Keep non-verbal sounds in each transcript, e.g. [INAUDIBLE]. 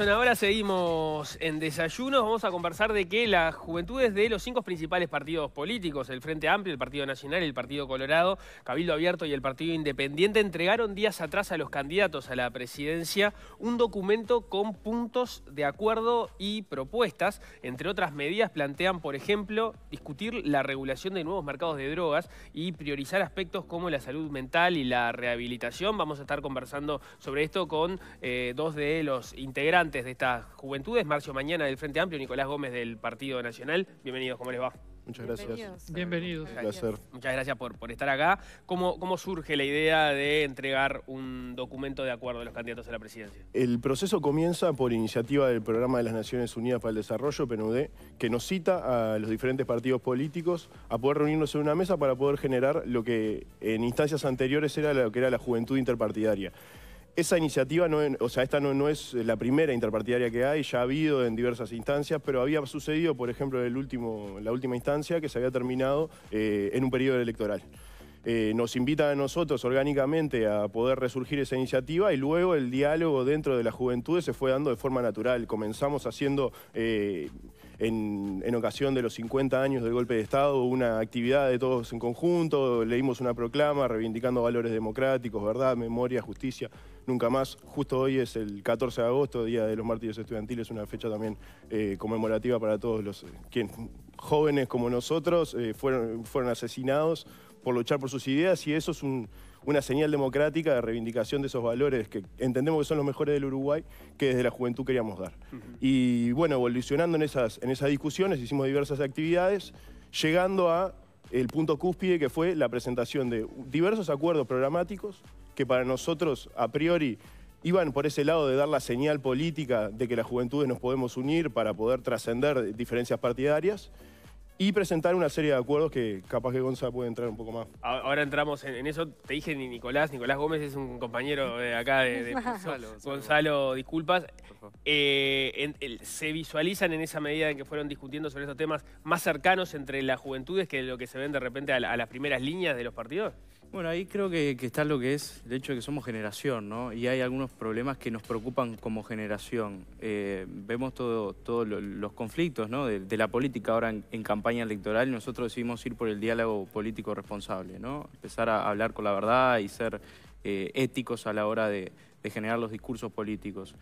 ahora seguimos en desayunos. Vamos a conversar de que las juventudes de los cinco principales partidos políticos, el Frente Amplio, el Partido Nacional, el Partido Colorado, Cabildo Abierto y el Partido Independiente, entregaron días atrás a los candidatos a la presidencia un documento con puntos de acuerdo y propuestas. Entre otras medidas plantean, por ejemplo, discutir la regulación de nuevos mercados de drogas y priorizar aspectos como la salud mental y la rehabilitación. Vamos a estar conversando sobre esto con eh, dos de los integrantes de estas juventudes, Marcio Mañana del Frente Amplio, Nicolás Gómez del Partido Nacional. Bienvenidos, ¿cómo les va? Muchas gracias. Bienvenidos. Un placer. Muchas gracias por, por estar acá. ¿Cómo, ¿Cómo surge la idea de entregar un documento de acuerdo de los candidatos a la presidencia? El proceso comienza por iniciativa del Programa de las Naciones Unidas para el Desarrollo, PNUD, que nos cita a los diferentes partidos políticos a poder reunirnos en una mesa para poder generar lo que en instancias anteriores era lo que era la juventud interpartidaria. Esa iniciativa, no, o sea, esta no, es la primera interpartidaria que hay, ya ha habido en diversas instancias, pero había sucedido, por ejemplo, en, la última instancia que se había terminado eh, en un periodo electoral. Eh, nos invita a nosotros orgánicamente a poder resurgir esa iniciativa y luego el diálogo dentro de la juventud se fue dando de forma natural. Comenzamos haciendo eh, en, ocasión de los 50 años del golpe de Estado, una actividad de todos en conjunto, leímos una proclama reivindicando valores democráticos, verdad, memoria, justicia, nunca más. Justo hoy es el 14 de agosto, Día de los Mártires Estudiantiles, una fecha también eh, conmemorativa para todos los eh, jóvenes como nosotros, eh, fueron, fueron asesinados por luchar por sus ideas y eso es un una señal democrática de reivindicación de esos valores que entendemos que son los mejores del Uruguay, que desde la juventud queríamos dar. Y bueno, evolucionando en esas, en esas discusiones, hicimos diversas actividades, llegando a el punto cúspide que fue la presentación de diversos acuerdos programáticos que para nosotros a priori iban por ese lado de dar la señal política de que las juventudes nos podemos unir para poder trascender diferencias partidarias y presentar una serie de acuerdos que capaz que Gonzalo puede entrar un poco más. Ahora entramos en, eso. Te dije Nicolás, Nicolás Gómez es un compañero de acá de, [LAUGHS] Gonzalo, disculpas. Eh, ¿Se visualizan en esa medida en que fueron discutiendo sobre estos temas más cercanos entre las juventudes que lo que se ven de repente a las primeras líneas de los partidos? Bueno, ahí creo que, está lo que es el hecho de que somos generación, ¿no? Y hay algunos problemas que nos preocupan como generación. Eh, vemos todos los conflictos, ¿no? De, la política ahora en, campaña electoral nosotros decidimos ir por el diálogo político responsable, ¿no? Empezar a hablar con la verdad y ser eh, éticos a la hora de, generar los discursos políticos.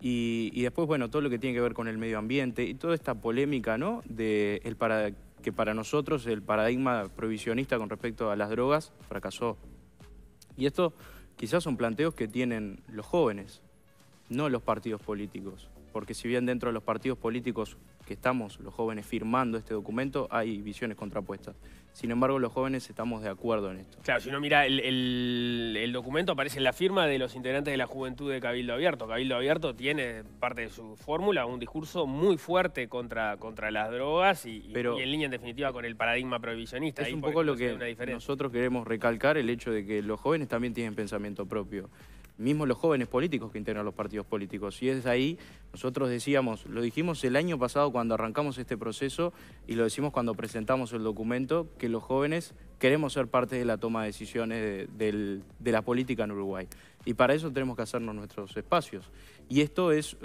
Y, después, bueno, todo lo que tiene que ver con el medio ambiente y toda esta polémica, ¿no? De el para que para nosotros el paradigma prohibicionista con respecto a las drogas fracasó. Y esto quizás son planteos que tienen los jóvenes, no los partidos políticos. Porque si bien dentro de los partidos políticos que estamos los jóvenes firmando este documento, hay visiones contrapuestas. Sin embargo, los jóvenes estamos de acuerdo en esto. Claro, si uno mira el, documento, aparece en la firma de los integrantes de la juventud de Cabildo Abierto. Cabildo Abierto tiene parte de su fórmula un discurso muy fuerte contra, contra las drogas y, en línea, en definitiva, con el paradigma prohibicionista. Es un poco lo que nosotros queremos recalcar, el hecho de que los jóvenes también tienen pensamiento propio mismo los jóvenes políticos que integran los partidos políticos. Y es ahí, nosotros decíamos, lo dijimos el año pasado cuando arrancamos este proceso y lo decimos cuando presentamos el documento, que los jóvenes queremos ser parte de la toma de decisiones de, de la política en Uruguay. Y para eso tenemos que hacernos nuestros espacios. Y esto es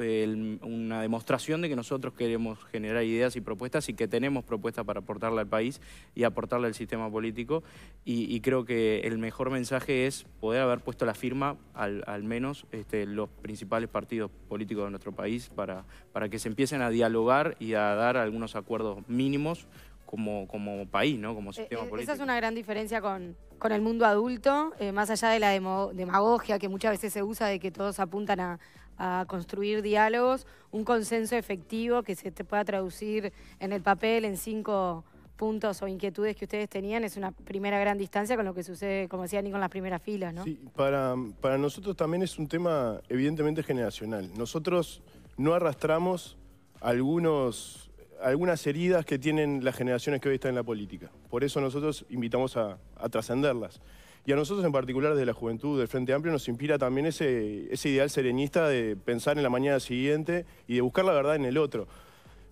una demostración de que nosotros queremos generar ideas y propuestas y que tenemos propuestas para aportarle al país y aportarla al sistema político. Y, creo que el mejor mensaje es poder haber puesto la firma, al, menos este, los principales partidos políticos de nuestro país, para, para que se empiecen a dialogar y a dar algunos acuerdos mínimos como, como país, ¿no? Como eh, sistema político. Eh, esa es una gran diferencia con, el mundo adulto, eh, más allá de la demagogia que muchas veces se usa de que todos apuntan a, construir diálogos, un consenso efectivo que se te pueda traducir en el papel en cinco puntos o inquietudes que ustedes tenían es una primera gran distancia con lo que sucede, como decía Nico, con las primeras filas, ¿no? Sí, para, para nosotros también es un tema evidentemente generacional. Nosotros no arrastramos algunos algunas heridas que tienen las generaciones que hoy están en la política. Por eso nosotros invitamos a, trascenderlas. Y a nosotros en particular desde la juventud del Frente Amplio nos inspira también ese, ideal serenista de pensar en la mañana siguiente y de buscar la verdad en el otro.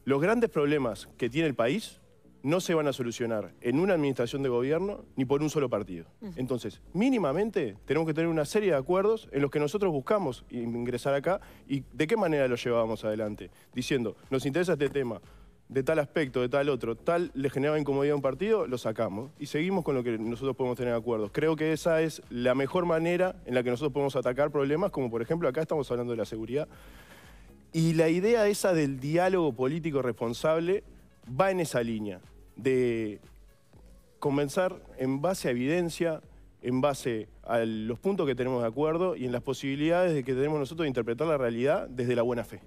Los grandes problemas que tiene el país no se van a solucionar en una administración de gobierno ni por un solo partido. Entonces, mínimamente tenemos que tener una serie de acuerdos en los que nosotros buscamos ingresar acá y de qué manera lo llevábamos adelante. Diciendo, nos interesa este tema, de tal aspecto, de tal otro, tal le generaba incomodidad a un partido, lo sacamos y seguimos con lo que nosotros podemos tener acuerdos. Creo que esa es la mejor manera en la que nosotros podemos atacar problemas, como por ejemplo acá estamos hablando de la seguridad. Y la idea esa del diálogo político responsable va en esa línea, de comenzar en base a evidencia, en base a los puntos que tenemos de acuerdo y en las posibilidades de que tenemos nosotros de interpretar la realidad desde la buena fe.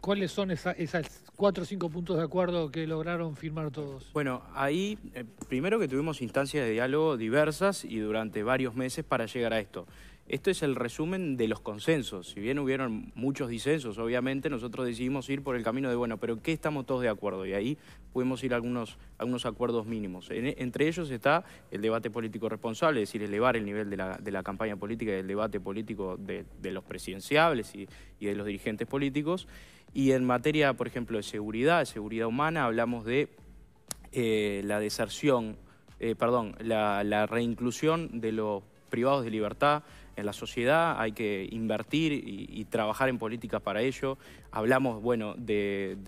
¿Cuáles son esos esas cuatro o cinco puntos de acuerdo que lograron firmar todos? Bueno, ahí eh, primero que tuvimos instancias de diálogo diversas y durante varios meses para llegar a esto. Esto es el resumen de los consensos. Si bien hubieron muchos disensos, obviamente, nosotros decidimos ir por el camino de, bueno, pero ¿qué estamos todos de acuerdo? Y ahí pudimos ir a algunos, acuerdos mínimos. E, entre ellos está el debate político responsable, es decir, elevar el nivel de la, campaña política y el debate político de, los presidenciables y, de los dirigentes políticos. Y en materia, por ejemplo, de seguridad, de seguridad humana, hablamos de eh, la deserción, eh, perdón, la, la, reinclusión de los privados de libertad en la sociedad, hay que invertir y, trabajar en políticas para ello. Hablamos, bueno, de,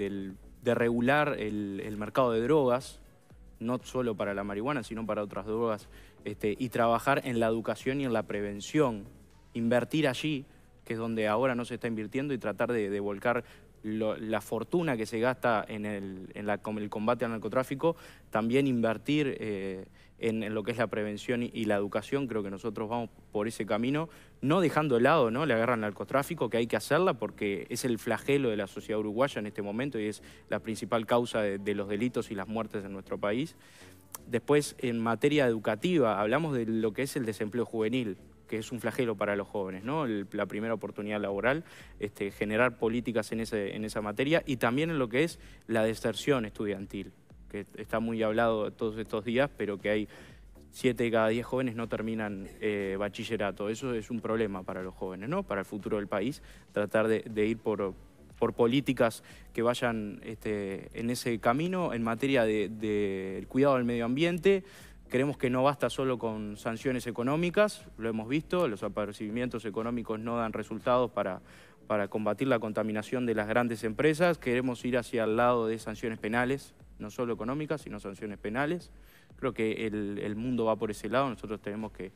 regular el, mercado de drogas, no solo para la marihuana, sino para otras drogas, este, y trabajar en la educación y en la prevención, invertir allí, que es donde ahora no se está invirtiendo, y tratar de, volcar la fortuna que se gasta en el, el combate al narcotráfico, también invertir... Eh, en, lo que es la prevención y, la educación. Creo que nosotros vamos por ese camino, no dejando de lado ¿no? la guerra al narcotráfico, que hay que hacerla porque es el flagelo de la sociedad uruguaya en este momento y es la principal causa de, los delitos y las muertes en nuestro país. Después, en materia educativa, hablamos de lo que es el desempleo juvenil que es un flagelo para los jóvenes, ¿no? la primera oportunidad laboral, este, generar políticas en, en esa materia y también en lo que es la deserción estudiantil que está muy hablado todos estos días, pero que hay siete de cada diez jóvenes no terminan eh, bachillerato. Eso es un problema para los jóvenes, ¿no? Para el futuro del país, tratar de, ir por, políticas que vayan este, en ese camino en materia del cuidado del medio ambiente. Creemos que no basta solo con sanciones económicas, lo hemos visto, los apercibimientos económicos no dan resultados para, para combatir la contaminación de las grandes empresas. Queremos ir hacia el lado de sanciones penales, no solo económicas, sino sanciones penales. Creo que el, mundo va por ese lado, nosotros tenemos que,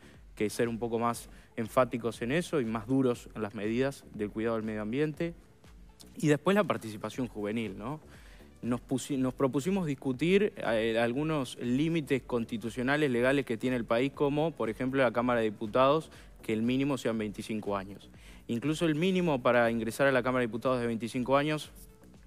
ser un poco más enfáticos en eso y más duros en las medidas del cuidado del medio ambiente. Y después la participación juvenil, ¿no? Nos, nos propusimos discutir eh, algunos límites constitucionales legales que tiene el país, como por ejemplo la Cámara de Diputados, que el mínimo sean 25 años. Incluso el mínimo para ingresar a la Cámara de Diputados de 25 años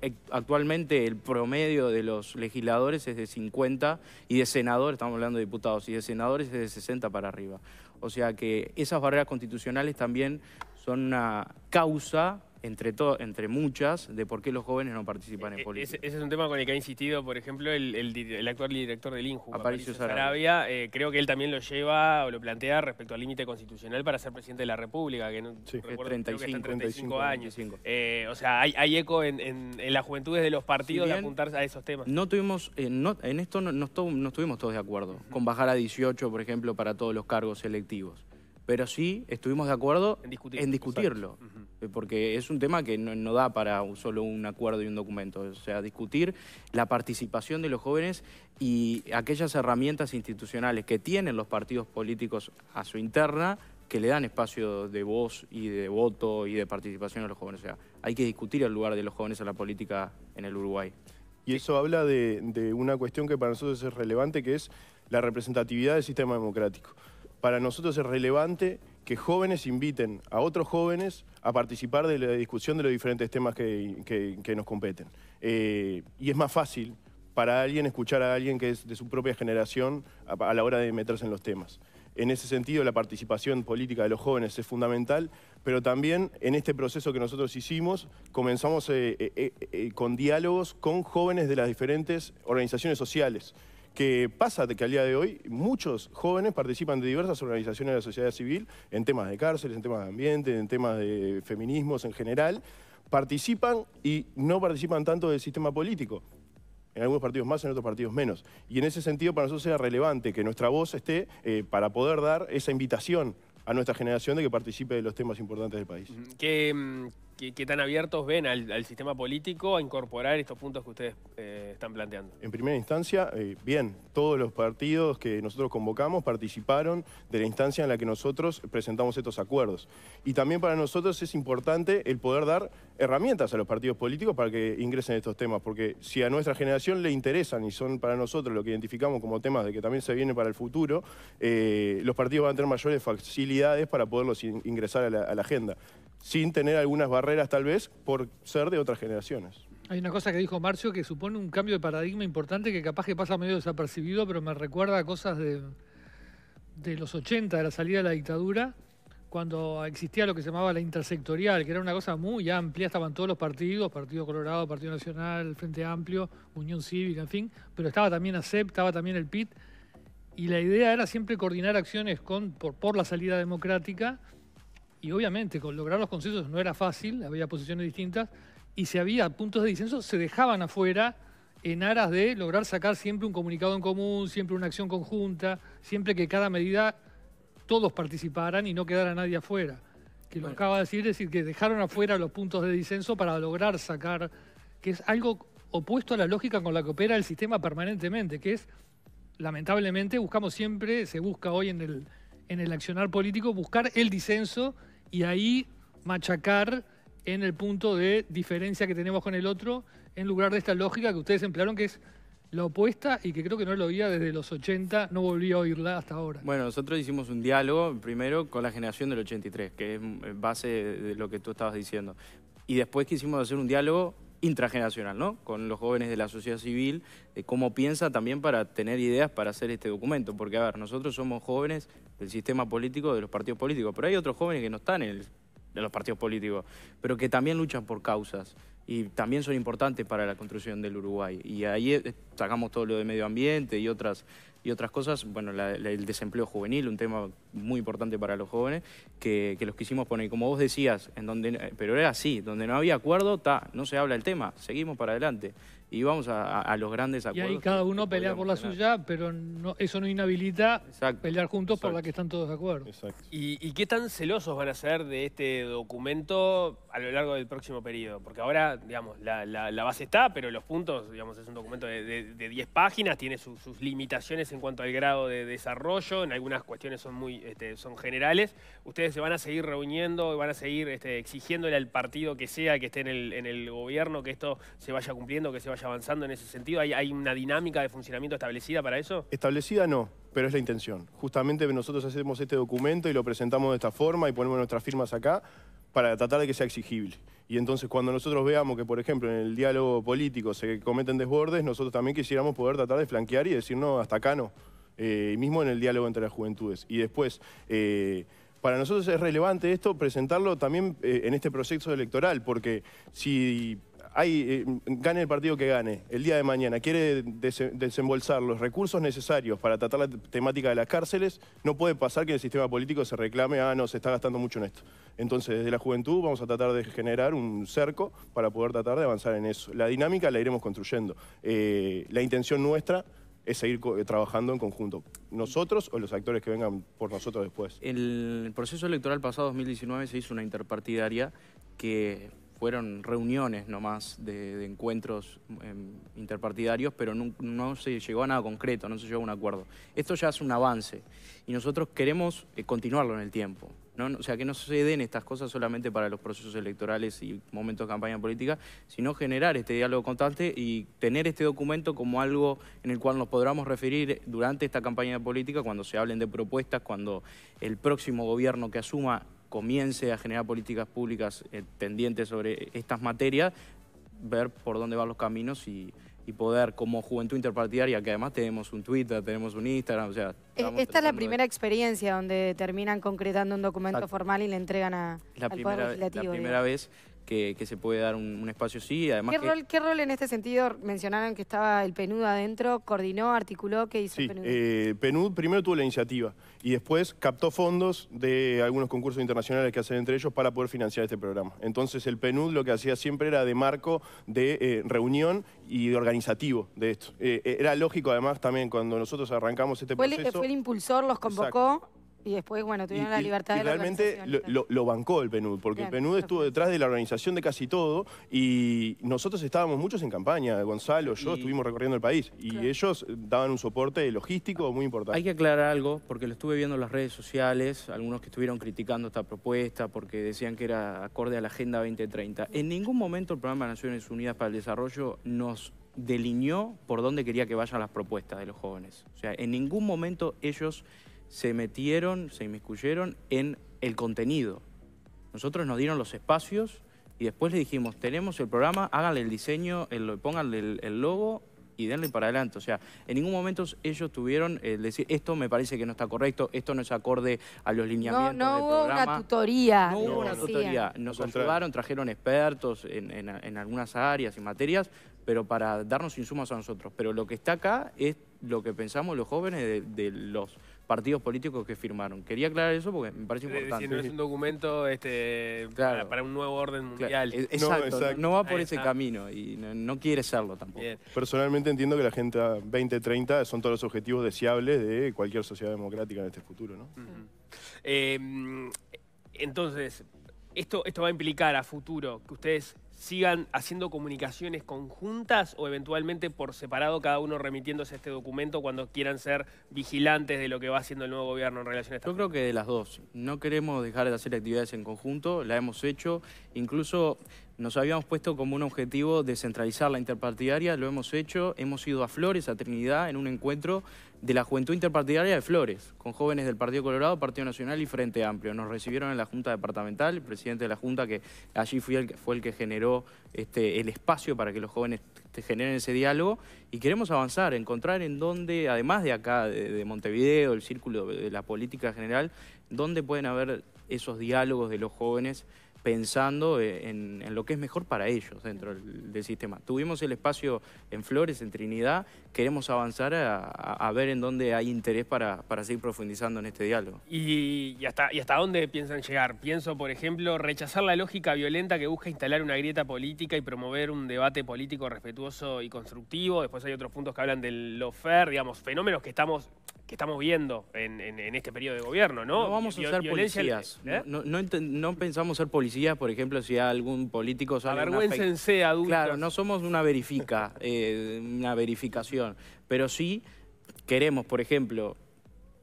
eh, actualmente el promedio de los legisladores es de 50 y de senadores, estamos hablando de diputados, y de senadores es de 60 para arriba. O sea que esas barreras constitucionales también son una causa entre, entre muchas de por qué los jóvenes no participan en e-, e-, política. Ese, es un tema con el que ha insistido, por ejemplo, el, actual director del INJU, Aparicio Sarabia. Eh, creo que él también lo lleva o lo plantea respecto al límite constitucional para ser presidente de la República, que no recuerdo, es 35, que 35, años. Eh, o sea, hay, eco en, las juventudes de los partidos de apuntarse a esos temas. No tuvimos, eh, en esto no, estuvimos todos de acuerdo, con bajar a 18, por ejemplo, para todos los cargos electivos pero sí estuvimos de acuerdo en, discutirlo, eh, porque es un tema que no, da para solo un acuerdo y un documento, o sea, discutir la participación de los jóvenes y aquellas herramientas institucionales que tienen los partidos políticos a su interna que le dan espacio de voz y de voto y de participación a los jóvenes. O sea, hay que discutir el lugar de los jóvenes en la política en el Uruguay. Y eso habla de, de una cuestión que para nosotros es relevante, que es la representatividad del sistema democrático para nosotros es relevante que jóvenes inviten a otros jóvenes a participar de la discusión de los diferentes temas que, nos competen. Eh, y es más fácil para alguien escuchar a alguien que es de su propia generación a, la hora de meterse en los temas. En ese sentido, la participación política de los jóvenes es fundamental, pero también en este proceso que nosotros hicimos, comenzamos eh, eh, con diálogos con jóvenes de las diferentes organizaciones sociales que pasa de que al día de hoy muchos jóvenes participan de diversas organizaciones de la sociedad civil en temas de cárceles, en temas de ambiente, en temas de feminismos en general, participan y no participan tanto del sistema político. En algunos partidos más, en otros partidos menos. Y en ese sentido para nosotros sea relevante que nuestra voz esté eh, para poder dar esa invitación a nuestra generación de que participe de los temas importantes del país qué, tan abiertos ven al, sistema político a incorporar estos puntos que ustedes eh, están planteando? En primera instancia, eh, bien, todos los partidos que nosotros convocamos participaron de la instancia en la que nosotros presentamos estos acuerdos. Y también para nosotros es importante el poder dar herramientas a los partidos políticos para que ingresen estos temas, porque si a nuestra generación le interesan y son para nosotros lo que identificamos como temas de que también se viene para el futuro, eh, los partidos van a tener mayores facilidades para poderlos ingresar a la agenda sin tener algunas barreras tal vez por ser de otras generaciones. Hay una cosa que dijo Marcio que supone un cambio de paradigma importante que capaz que pasa medio desapercibido, pero me recuerda a cosas de, los 80, de la salida de la dictadura, cuando existía lo que se llamaba la intersectorial, que era una cosa muy amplia, estaban todos los partidos, Partido Colorado, Partido Nacional, Frente Amplio, Unión Cívica, en fin, pero estaba también ACEP, estaba también el PIT, y la idea era siempre coordinar acciones con, por la salida democrática y obviamente, con lograr los consensos no era fácil, había posiciones distintas, y si había puntos de disenso, se dejaban afuera en aras de lograr sacar siempre un comunicado en común, siempre una acción conjunta, siempre que cada medida todos participaran y no quedara nadie afuera. Que lo acaba de decir, es decir, que dejaron afuera los puntos de disenso para lograr sacar, que es algo opuesto a la lógica con la que opera el sistema permanentemente, que es, lamentablemente, buscamos siempre, se busca hoy en el, en el accionar político, buscar el disenso y ahí machacar en el punto de diferencia que tenemos con el otro, en lugar de esta lógica que ustedes emplearon, que es la opuesta y que creo que no lo oía desde los 80, no volví a oírla hasta ahora. Bueno, nosotros hicimos un diálogo primero con la generación del 83, que es eh, base de lo que tú estabas diciendo. Y después quisimos hacer un diálogo intrageneracional, ¿no? Con los jóvenes de la sociedad civil, de cómo piensa también para tener ideas para hacer este documento. Porque, a ver, nosotros somos jóvenes del sistema político, de los partidos políticos, pero hay otros jóvenes que no están en, en los partidos políticos, pero que también luchan por causas y también son importantes para la construcción del Uruguay. Y ahí eh, sacamos todo lo de medio ambiente y otras, y otras cosas. Bueno, el desempleo juvenil, un tema muy importante para los jóvenes, que, los quisimos poner. como vos decías, en donde, eh, pero era así, donde no había acuerdo, ta, no se habla el tema, seguimos para adelante y vamos a, los grandes acuerdos. Y ahí cada uno pelea por la suya, pero no, eso no inhabilita pelear juntos por la que están todos de acuerdo. Exacto. ¿Y, qué tan celosos van a ser de este documento a lo largo del próximo periodo? Porque ahora, digamos, la, base está, pero los puntos, digamos, es un documento de 10 páginas, tiene sus limitaciones en cuanto al grado de desarrollo, en algunas cuestiones son muy este, son generales. Ustedes se van a seguir reuniendo y van a seguir este, exigiéndole al partido que sea que esté en el, en el gobierno que esto se vaya cumpliendo, que se vaya avanzando en ese sentido? ¿Hay, una dinámica de funcionamiento establecida para eso? Establecida no, pero es la intención. Justamente nosotros hacemos este documento y lo presentamos de esta forma y ponemos nuestras firmas acá para tratar de que sea exigible. Y entonces cuando nosotros veamos que, por ejemplo, en el diálogo político se cometen desbordes, nosotros también quisiéramos poder tratar de flanquear y decir, no, hasta acá no. Eh, mismo en el diálogo entre las juventudes. Y después... Eh, para nosotros es relevante esto, presentarlo también eh, en este proceso electoral, porque si eh, gane el partido que gane, el día de mañana quiere desembolsar los recursos necesarios para tratar la temática de las cárceles, no puede pasar que el sistema político se reclame, ah, no, se está gastando mucho en esto. Entonces, desde la juventud vamos a tratar de generar un cerco para poder tratar de avanzar en eso. La dinámica la iremos construyendo. Eh, la intención nuestra es seguir trabajando en conjunto, nosotros o los actores que vengan por nosotros después. El proceso electoral pasado 2019 se hizo una interpartidaria que fueron reuniones nomás de, encuentros em, interpartidarios, pero no, se llegó a nada concreto, no se llegó a un acuerdo. Esto ya es un avance y nosotros queremos eh, continuarlo en el tiempo. ¿no? O sea, que no se den estas cosas solamente para los procesos electorales y momentos de campaña política, sino generar este diálogo constante y tener este documento como algo en el cual nos podamos referir durante esta campaña política, cuando se hablen de propuestas, cuando el próximo gobierno que asuma comience a generar políticas públicas eh, pendientes sobre estas materias, ver por dónde van los caminos y, poder, como juventud interpartidaria, que además tenemos un Twitter, tenemos un Instagram, o sea... Eh, esta es la primera experiencia donde terminan concretando un documento formal y le entregan a, la al Poder Legislativo. La primera vez que, se puede dar un, espacio así. Además ¿Qué, rol, ¿Qué rol en este sentido mencionaron que estaba el PNUD adentro? ¿Coordinó, articuló? ¿Qué hizo sí, el PNUD? Eh, PNUD primero tuvo la iniciativa y después captó fondos de algunos concursos internacionales que hacen entre ellos para poder financiar este programa. Entonces el PNUD lo que hacía siempre era de marco de eh, reunión y de organizativo de esto. Eh, eh, era lógico además también cuando nosotros arrancamos este proceso... Fue el, fue el impulsor, los convocó... Y después, bueno, tuvieron la libertad de realmente lo, bancó el PNUD, porque el PNUD estuvo detrás de la organización de casi todo y nosotros estábamos muchos en campaña, Gonzalo, yo estuvimos recorriendo el país y ellos eh, daban un soporte logístico muy importante. Hay que aclarar algo, porque lo estuve viendo en las redes sociales, algunos que estuvieron criticando esta propuesta porque decían que era acorde a la Agenda 2030. En ningún momento el Programa de Naciones Unidas para el Desarrollo nos delineó por dónde quería que vayan las propuestas de los jóvenes. O sea, en ningún momento ellos se metieron, se inmiscuyeron en el contenido. Nosotros nos dieron los espacios y después le dijimos, tenemos el programa, háganle el diseño, pónganle el, el, logo y denle para adelante. O sea, en ningún momento ellos tuvieron el eh, decir, esto me parece que no está correcto, esto no es acorde a los lineamientos no, no hubo Una tutoría, no, hubo una tutoría. Nos ayudaron, trajeron expertos en, algunas áreas y materias, pero para darnos insumos a nosotros. Pero lo que está acá es lo que pensamos los jóvenes de los partidos políticos que firmaron. Quería aclarar eso porque me parece importante. Si no es un documento este, para, un nuevo orden mundial. E- no, va por ese camino y no, quiere serlo tampoco. Personalmente entiendo que la Agenda 2030 son todos los objetivos deseables de cualquier sociedad democrática en este futuro. ¿no? Eh, entonces, esto, esto va a implicar a futuro que ustedes sigan haciendo comunicaciones conjuntas o eventualmente por separado cada uno remitiéndose este documento cuando quieran ser vigilantes de lo que va haciendo el nuevo gobierno en relación a esta Yo creo que de las dos. No queremos dejar de hacer actividades en conjunto, la hemos hecho Incluso nos habíamos puesto como un objetivo descentralizar la interpartidaria, lo hemos hecho, hemos ido a Flores, a Trinidad, en un encuentro de la Juventud Interpartidaria de Flores, con jóvenes del Partido Colorado, Partido Nacional y Frente Amplio. Nos recibieron en la Junta Departamental, el presidente de la Junta, que allí fue el que, fue el que generó este, el espacio para que los jóvenes generen ese diálogo y queremos avanzar, encontrar en dónde, además de acá, de, de Montevideo, el círculo de la política general, dónde pueden haber esos diálogos de los jóvenes pensando eh, en, lo que es mejor para ellos dentro del, sistema. Tuvimos el espacio en Flores, en Trinidad, queremos avanzar a, ver en dónde hay interés para, seguir profundizando en este diálogo. ¿Y, hasta, dónde piensan llegar? Pienso, por ejemplo, rechazar la lógica violenta que busca instalar una grieta política y promover un debate político respetuoso y constructivo. Después hay otros puntos que hablan del lofer, digamos, fenómenos que estamos que estamos viendo en, este periodo de gobierno, ¿no? vamos a ser policías. ¿Eh? No, pensamos ser policías por ejemplo, si algún político sale... Avergüéncense, una... adultos. Claro, no somos una verifica, [LAUGHS] eh, una verificación, pero sí queremos, por ejemplo,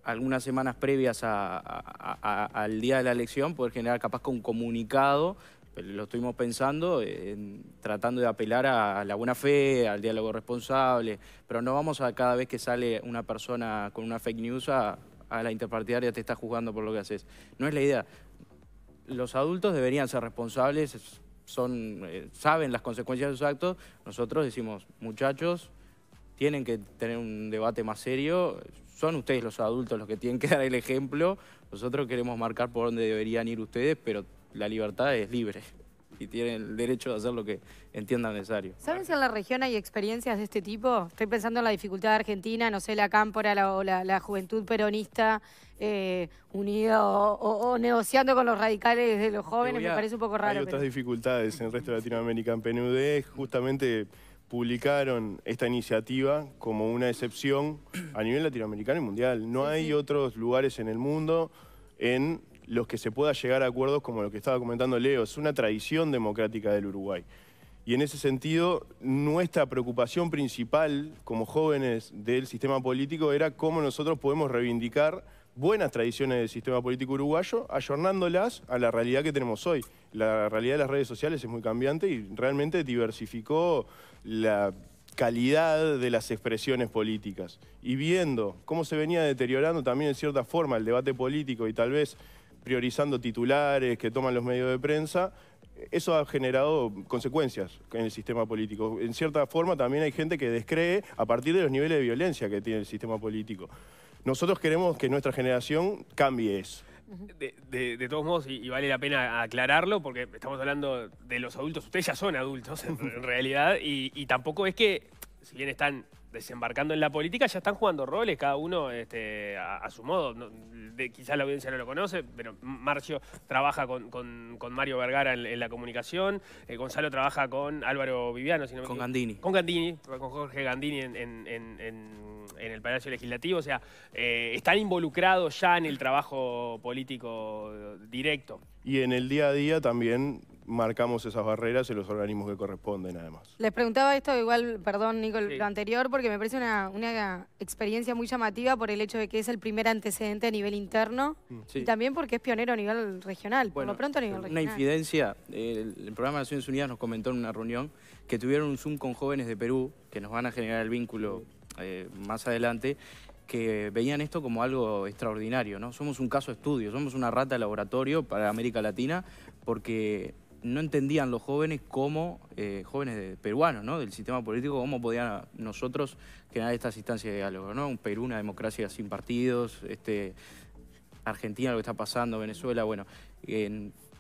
algunas semanas previas al día de la elección poder generar capaz con un comunicado, lo estuvimos pensando, eh, tratando de apelar a, la buena fe, al diálogo responsable, pero no vamos a cada vez que sale una persona con una fake news a, la interpartidaria te está juzgando por lo que haces. No es la idea los adultos deberían ser responsables, son, eh, saben las consecuencias de sus actos. Nosotros decimos, muchachos, tienen que tener un debate más serio. Son ustedes los adultos los que tienen que [LAUGHS] dar el ejemplo. Nosotros queremos marcar por dónde deberían ir ustedes, pero la libertad es libre y tienen el derecho de hacer lo que entiendan necesario. ¿Saben si en la región hay experiencias de este tipo? Estoy pensando en la dificultad Argentina, no sé, la cámpora, o la, juventud peronista eh, unida o, negociando con los radicales de los jóvenes, me parece un poco raro. Hay otras dificultades en el resto de Latinoamérica. En PNUD justamente publicaron esta iniciativa como una excepción a nivel latinoamericano y mundial. No hay otros lugares en el mundo en los que se pueda llegar a acuerdos como lo que estaba comentando Leo. Es una tradición democrática del Uruguay. Y en ese sentido, nuestra preocupación principal como jóvenes del sistema político era cómo nosotros podemos reivindicar buenas tradiciones del sistema político uruguayo, ayornándolas a la realidad que tenemos hoy. La realidad de las redes sociales es muy cambiante y realmente diversificó la calidad de las expresiones políticas. Y viendo cómo se venía deteriorando también en cierta forma el debate político y tal vez priorizando titulares que toman los medios de prensa, eso ha generado consecuencias en el sistema político. En cierta forma también hay gente que descree a partir de los niveles de violencia que tiene el sistema político. Nosotros queremos que nuestra generación cambie eso. De, todos modos, y, vale la pena aclararlo, porque estamos hablando de los adultos, ustedes ya son adultos en, realidad, y tampoco es que, si bien están desembarcando en la política, ya están jugando roles, cada uno este, a, su modo. Quizás de, la audiencia no lo conoce, pero Marcio trabaja con, Mario Vergara en, la comunicación, eh, Gonzalo trabaja con Álvaro Viviano, Con Gandini. Con Gandini, con Jorge Gandini en, el Palacio Legislativo. O sea, eh, están involucrados ya en el trabajo político directo. Y en el día a día también marcamos esas barreras en los organismos que corresponden además. Les preguntaba esto igual, perdón Nico, lo anterior, porque me parece una, experiencia muy llamativa por el hecho de que es el primer antecedente a nivel interno mm, y también porque es pionero a nivel regional, bueno, por lo pronto a nivel regional. Una infidencia, el, programa de Naciones Unidas nos comentó en una reunión que tuvieron un Zoom con jóvenes de Perú que nos van a generar el vínculo eh, más adelante, que veían esto como algo extraordinario, ¿no? Somos un caso estudio, somos una rata de laboratorio para América Latina porque no entendían los jóvenes como, eh, jóvenes peruanos, ¿no? Del sistema político, cómo podían nosotros generar estas instancias de diálogo, ¿no? Un Perú, una democracia sin partidos, este, Argentina, lo que está pasando, Venezuela, bueno.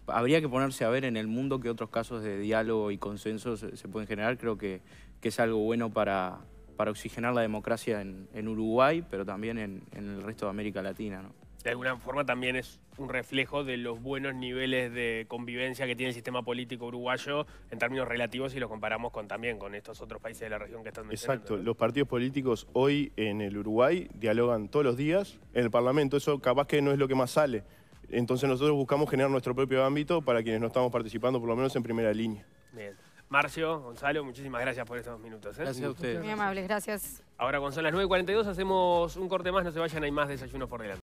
habría que ponerse a ver en el mundo qué otros casos de diálogo y consenso se, pueden generar. Creo que, que es algo bueno para, para oxigenar la democracia en, Uruguay, pero también en, en, el resto de América Latina, ¿no? de alguna forma también es un reflejo de los buenos niveles de convivencia que tiene el sistema político uruguayo en términos relativos si lo comparamos con también con estos otros países de la región que están Exacto, los partidos políticos hoy en el Uruguay dialogan todos los días en el Parlamento, eso capaz que no es lo que más sale. Entonces nosotros buscamos generar nuestro propio ámbito para quienes no estamos participando, por lo menos en primera línea. Bien. Marcio, Gonzalo, muchísimas gracias por estos minutos. ¿eh? Gracias a ustedes. Muy amables, gracias. Ahora, cuando son las 9.42, hacemos un corte más. No se vayan, hay más desayunos por delante.